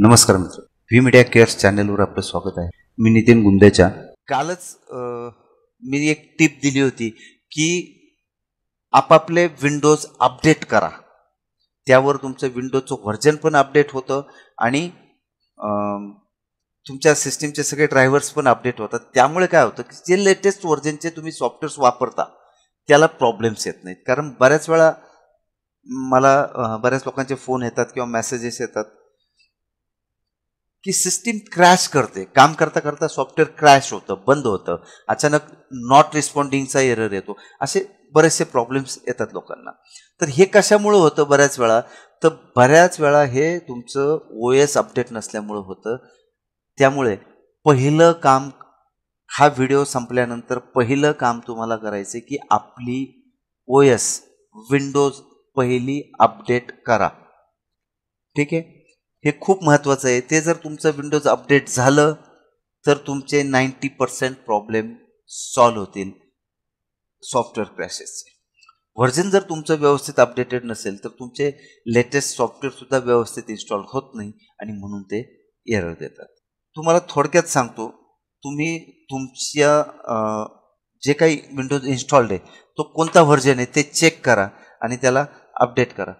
नमस्कार मित्र V media CARES चॅनलवर आपलं स्वागत आहे मी नितीन गुंदेचा कालच मी एक टीप दिली होती की आपापले विंडोज अपडेट करा त्यावर तुमचं विंडोजचं व्हर्जन पण अपडेट होतं आणि तुमच्या सिस्टीमचे सगळे ड्रायव्हर्स पण अपडेट होतात त्यामुळे काय होतं की जे लेटेस्ट व्हर्जनचे तुम्ही सॉफ्टवेअर्स वापरता त्याला प्रॉब्लेम्स येत नाहीत कारण बऱ्याच वेळा मला बऱ्याच लोकांचे फोन येतात किंवा मेसेजेस येतात की सिस्टीम क्रॅश करते काम करता करता सॉफ्टवेअर क्रॅश होतं बंद होतं अचानक नॉट रिस्पॉन्डिंगचा एरर येतो असे बरेचसे प्रॉब्लेम्स येतात लोकांना तर हे कशामुळं होतं बऱ्याच वेळा तर बऱ्याच वेळा हे तुमचं ओ एस अपडेट नसल्यामुळं होतं त्यामुळे पहिलं काम हा व्हिडिओ संपल्यानंतर पहिलं काम तुम्हाला करायचं की आपली ओ एस विंडोज पहिली अपडेट करा ठीक आहे हे खूप महत्त्वाचं आहे ते जर तुमचं विंडोज अपडेट झालं तर तुमचे नाईन्टी पर्सेंट प्रॉब्लेम सॉल्व्ह होतील सॉफ्टवेअर क्रॅशेसचे व्हर्जन जर तुमचं व्यवस्थित अपडेटेड नसेल तर तुमचे लेटेस्ट सॉफ्टवेअरसुद्धा व्यवस्थित इन्स्टॉल होत नाही आणि म्हणून ते एरर देतात तुम्हाला थोडक्यात सांगतो तुम्ही तुमच्या जे काही विंडोज इन्स्टॉल्ड आहे तो कोणता व्हर्जन आहे ते चेक करा आणि त्याला अपडेट करा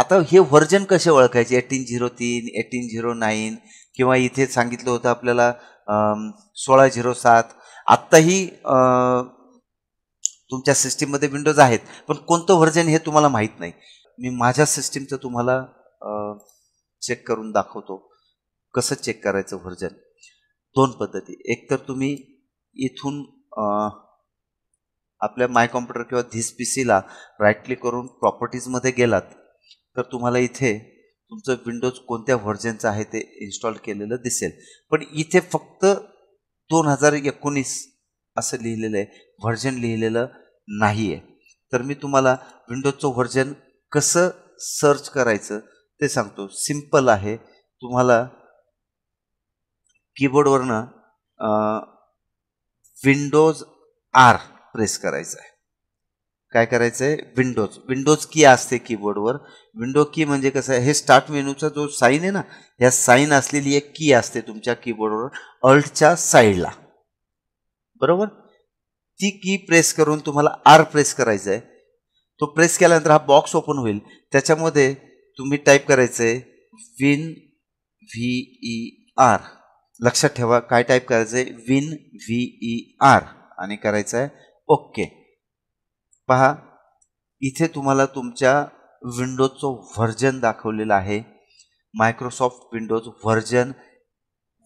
आता हे व्हर्जन कसे ओळखायचे एटीन झिरो तीन एटीन झिरो नाईन किंवा इथे सांगितलं होतं आपल्याला सोळा झिरो सात आत्ताही तुमच्या सिस्टीममध्ये विंडोज आहेत पण कोणतं व्हर्जन हे तुम्हाला माहीत नाही मी माझ्या सिस्टीमचं तुम्हाला चेक करून दाखवतो कसं चेक करायचं व्हर्जन दोन पद्धती एक तर तुम्ही इथून आपल्या माय कॉम्प्युटर किंवा धीस पी सीला राईट क्लिक करून प्रॉपर्टीजमध्ये गेलात तर तुम्हाला इथे तुमचं विंडोज कोणत्या व्हर्जनचं आहे ते इन्स्टॉल केलेलं दिसेल पण इथे फक्त दोन हजार एकोणीस असं लिहिलेलं आहे व्हर्जन लिहिलेलं नाही आहे तर मी तुम्हाला विंडोजचं व्हर्जन कसं सर्च करायचं ते सांगतो सिम्पल आहे तुम्हाला कीबोर्डवरनं विंडोज आर प्रेस करायचं आहे काय करायचं आहे विंडोज विंडोज की असते कीबोर्डवर विंडो की म्हणजे कसं आहे हे स्टार्ट मेनूचा जो साईन आहे ना ह्या साईन असलेली एक की असते तुमच्या कीबोर्डवर अल्टच्या साईडला बरोबर ती की प्रेस करून तुम्हाला आर प्रेस करायचं आहे तो प्रेस केल्यानंतर हा बॉक्स ओपन होईल त्याच्यामध्ये तुम्ही टाईप करायचं आहे विन व्ही ई आर लक्षात ठेवा काय टाईप करायचं आहे विन व्ही ई आर आणि करायचं आहे ओके पहा इथे तुम्हाला तुमच्या विंडोजचं व्हर्जन दाखवलेलं आहे Microsoft Windows version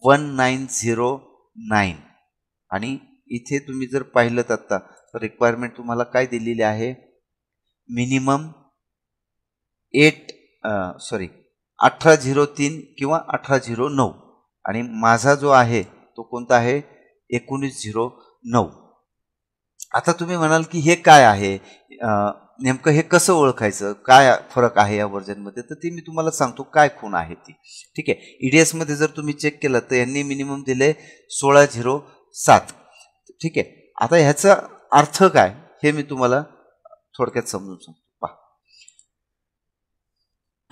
one nine zero nine आणि इथे तुम्ही जर पाहिलं तर रिक्वायरमेंट तुम्हाला काय दिलेली आहे मिनिमम एट सॉरी अठरा झिरो तीन किंवा अठरा झिरो नऊ आणि माझा जो आहे तो कोणता आहे एकोणीस झिरो नऊ आता तुम्ही म्हणाल की हे काय आहे नेमकं हे कसं ओळखायचं काय फरक आहे या व्हर्जनमध्ये तर ती मी तुम्हाला सांगतो काय खून आहे ती ठीक आहे ईडीएसमध्ये e जर तुम्ही चेक केलं तर यांनी मिनिमम दिले सोळा झिरो सात ठीक आहे आता ह्याचा अर्थ काय हे मी तुम्हाला थोडक्यात समजून सांगतो पहा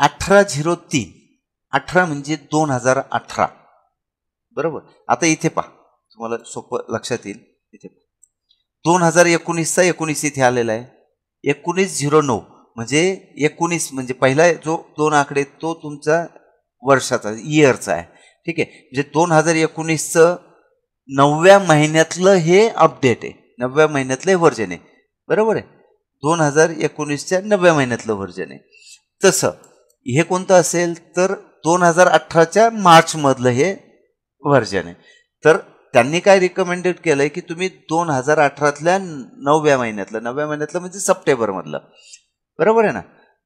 अठरा झिरो तीन अठरा म्हणजे दोन हजार अठरा बरोबर आता इथे पहा तुम्हाला सोपं लक्षात येईल इथे पहा दोन हजार एकोणीसचा एकोणीस इथे आलेला आहे एकोणीस झिरो नऊ म्हणजे एकोणीस म्हणजे पहिला जो दोन आकडे तो तुमचा वर्षाचा इयरचा आहे ठीक आहे म्हणजे दोन हजार एकोणीसचं नवव्या महिन्यातलं हे अपडेट आहे नवव्या महिन्यातलं हे वर्जन आहे बरोबर आहे दोन हजार एकोणीसच्या नवव्या महिन्यातलं वर्जन आहे तसं हे कोणतं असेल तर दोन हजार अठराच्या मार्चमधलं हे वर्जन आहे तर त्यांनी काय रिकमेंडेड केलंय की तुम्ही दोन हजार अठरातल्या नवव्या महिन्यातलं नवव्या महिन्यातलं म्हणजे सप्टेंबर बरोबर आहे ना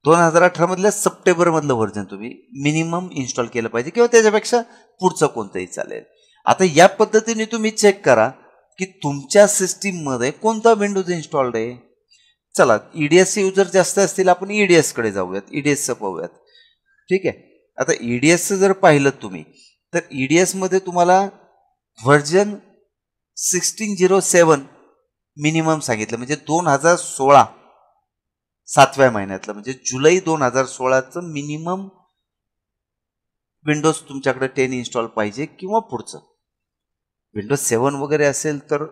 दोन हजार अठरामधल्या मधल्या सप्टेंबर व्हर्जन तुम्ही मिनिमम इन्स्टॉल केलं पाहिजे किंवा त्याच्यापेक्षा पुढचं कोणतंही चालेल आता या पद्धतीने तुम्ही चेक करा की तुमच्या सिस्टीममध्ये कोणता विंडोज इन्स्टॉल्ड आहे चला ईडीएसचे e युजर जास्त असतील आपण ईडीएसकडे e जाऊयात ईडीएसचं e पाहूयात ठीक आहे आता ईडीएसचं जर पाहिलं तुम्ही तर ईडीएसमध्ये तुम्हाला version sixteen zero seven minimum सांगितलं म्हणजे दोन हजार सोळा सातव्या महिन्यातलं म्हणजे जुलै दोन हजार सोळाचं मिनिमम विंडोज तुमच्याकडे टेन इन्स्टॉल पाहिजे किंवा पुढचं विंडोज सेवन वगैरे असेल तर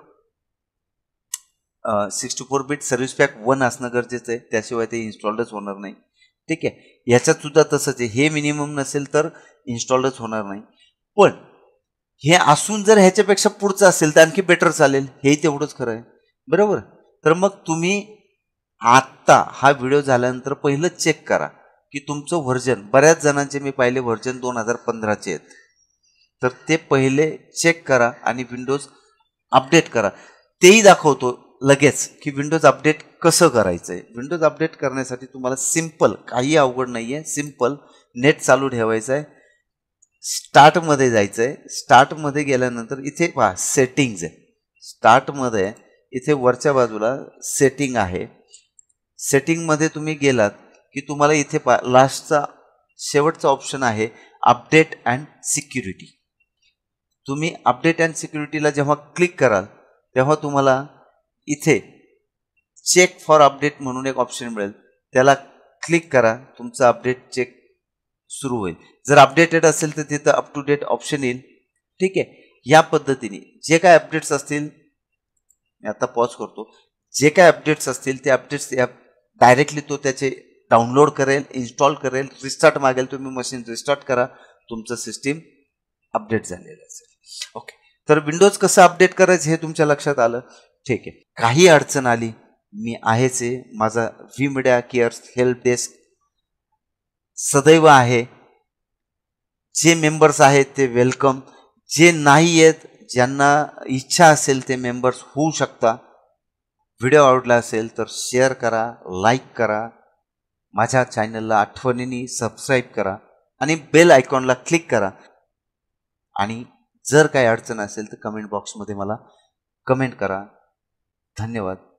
sixty four bit service pack one असणं गरजेचं आहे त्याशिवाय ते इन्स्टॉलच होणार नाही ठीक आहे ह्याच्यात सुद्धा तसंच आहे हे मिनिमम नसेल तर इन्स्टॉल्डच होणार नाही पण हे असून जर ह्याच्यापेक्षा पुढचं असेल तर आणखी बेटर चालेल हे तेवढंच खरं आहे बरोबर तर मग तुम्ही आत्ता हा व्हिडिओ झाल्यानंतर पहिलं चेक करा की तुमचं व्हर्जन बऱ्याच जणांचे मी पाहिले व्हर्जन दोन हजार पंधराचे आहेत तर ते पहिले चेक करा आणि विंडोज अपडेट करा तेही दाखवतो लगेच की विंडोज अपडेट कसं करायचं आहे विंडोज अपडेट करण्यासाठी तुम्हाला सिम्पल काही अवघड नाही आहे सिम्पल नेट चालू ठेवायचं आहे स्टार्टमध्ये जायचं आहे स्टार्टमध्ये गेल्यानंतर इथे पहा सेटिंग्ज आहे स्टार्टमध्ये इथे वरच्या बाजूला सेटिंग आहे सेटिंगमध्ये तुम्ही गेलात की तुम्हाला इथे पा लास्टचा शेवटचा ऑप्शन आहे अपडेट अँड सिक्युरिटी तुम्ही अपडेट अँड सिक्युरिटीला जेव्हा क्लिक कराल तेव्हा तुम्हाला इथे चेक फॉर अपडेट म्हणून एक ऑप्शन मिळेल त्याला क्लिक करा तुमचा अपडेट चेक सुरू होईल जर अपडेटेड असेल तर तिथं अप टू डेट ऑप्शन येईल ठीक आहे या पद्धतीने जे काय अपडेट्स असतील मी आता पॉज करतो जे काय अपडेट्स असतील ते अपडेट्स ॲप डायरेक्टली तो त्याचे डाउनलोड करेल इन्स्टॉल करेल रिस्टार्ट मागेल तुम्ही मशीन रिस्टार्ट करा तुमचं सिस्टीम अपडेट झालेलं असेल ओके तर विंडोज कसं अपडेट करायचं हे तुमच्या लक्षात आलं ठीक आहे काही अडचण आली मी आहेच आहे माझा V media cares help desk सदैव आहे जे मेंबर्स आहेत ते वेलकम जे नाही आहेत ज्यांना इच्छा असेल ते मेंबर्स होऊ शकता व्हिडिओ आवडला असेल तर शेअर करा लाईक करा माझ्या चॅनलला आठवणीने सबस्क्राईब करा आणि बेल आयकॉनला क्लिक करा आणि जर काही अडचण असेल तर कमेंट बॉक्समध्ये मला कमेंट करा धन्यवाद